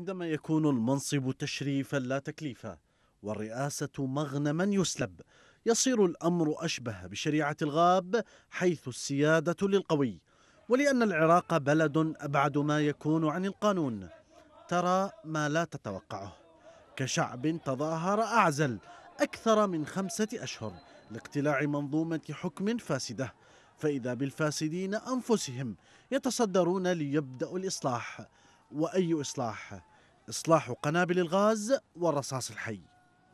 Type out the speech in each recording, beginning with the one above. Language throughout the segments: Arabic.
عندما يكون المنصب تشريفا لا تكليفا والرئاسة مغنما يسلب يصير الأمر أشبه بشريعة الغاب حيث السيادة للقوي ولأن العراق بلد أبعد ما يكون عن القانون ترى ما لا تتوقعه كشعب تظاهر أعزل أكثر من خمسة أشهر لاقتلاع منظومة حكم فاسدة فإذا بالفاسدين أنفسهم يتصدرون ليبدأوا الإصلاح وأي إصلاح إصلاح قنابل الغاز والرصاص الحي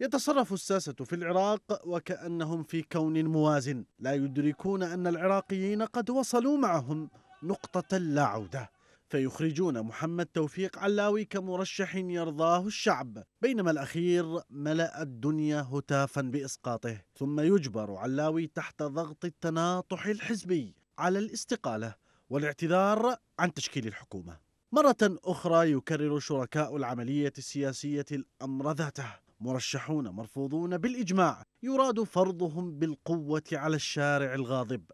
يتصرف الساسة في العراق وكأنهم في كون موازن لا يدركون أن العراقيين قد وصلوا معهم نقطة لا عودة فيخرجون محمد توفيق علاوي كمرشح يرضاه الشعب بينما الأخير ملأ الدنيا هتافا بإسقاطه ثم يجبر علاوي تحت ضغط التناطح الحزبي على الاستقالة والاعتذار عن تشكيل الحكومة مرة أخرى يكرر شركاء العملية السياسية الأمر ذاته مرشحون مرفوضون بالإجماع يراد فرضهم بالقوة على الشارع الغاضب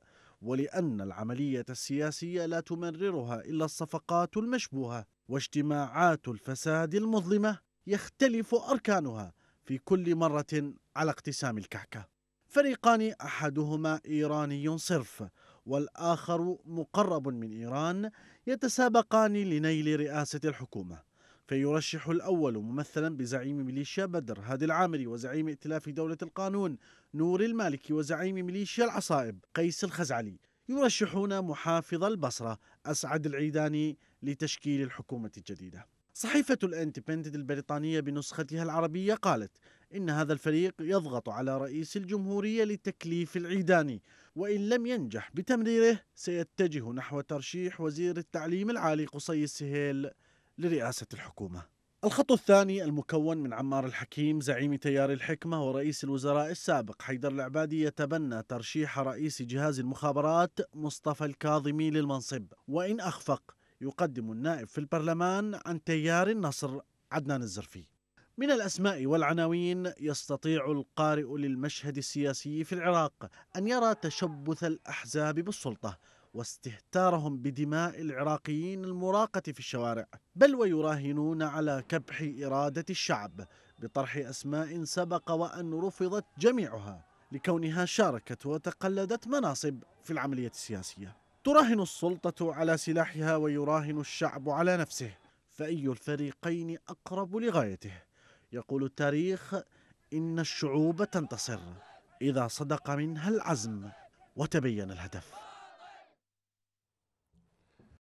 ولأن العملية السياسية لا تمررها إلا الصفقات المشبوهة واجتماعات الفساد المظلمة يختلف أركانها في كل مرة على اقتسام الكعكة فريقان أحدهما إيراني صرف والآخر مقرب من إيران يتسابقان لنيل رئاسة الحكومة فيرشح الأول ممثلا بزعيم ميليشيا بدر هادي العامري وزعيم ائتلاف دولة القانون نور المالكي وزعيم ميليشيا العصائب قيس الخزعلي يرشحون محافظ البصرة أسعد العيداني لتشكيل الحكومة الجديدة صحيفة الاندبندنت البريطانية بنسختها العربية قالت إن هذا الفريق يضغط على رئيس الجمهورية لتكليف العيداني وإن لم ينجح بتمريره سيتجه نحو ترشيح وزير التعليم العالي قصي السهيل لرئاسة الحكومة الخط الثاني المكون من عمار الحكيم زعيم تيار الحكمة ورئيس الوزراء السابق حيدر العبادي يتبنى ترشيح رئيس جهاز المخابرات مصطفى الكاظمي للمنصب وإن أخفق يقدم النائب في البرلمان عن تيار النصر عدنان الزرفي من الأسماء والعناوين يستطيع القارئ للمشهد السياسي في العراق أن يرى تشبث الأحزاب بالسلطة واستهتارهم بدماء العراقيين المراقة في الشوارع بل ويراهنون على كبح إرادة الشعب بطرح أسماء سبق وأن رفضت جميعها لكونها شاركت وتقلدت مناصب في العملية السياسية تراهن السلطة على سلاحها ويراهن الشعب على نفسه فأي الفريقين أقرب لغايته يقول التاريخ إن الشعوب تنتصر إذا صدق منها العزم وتبين الهدف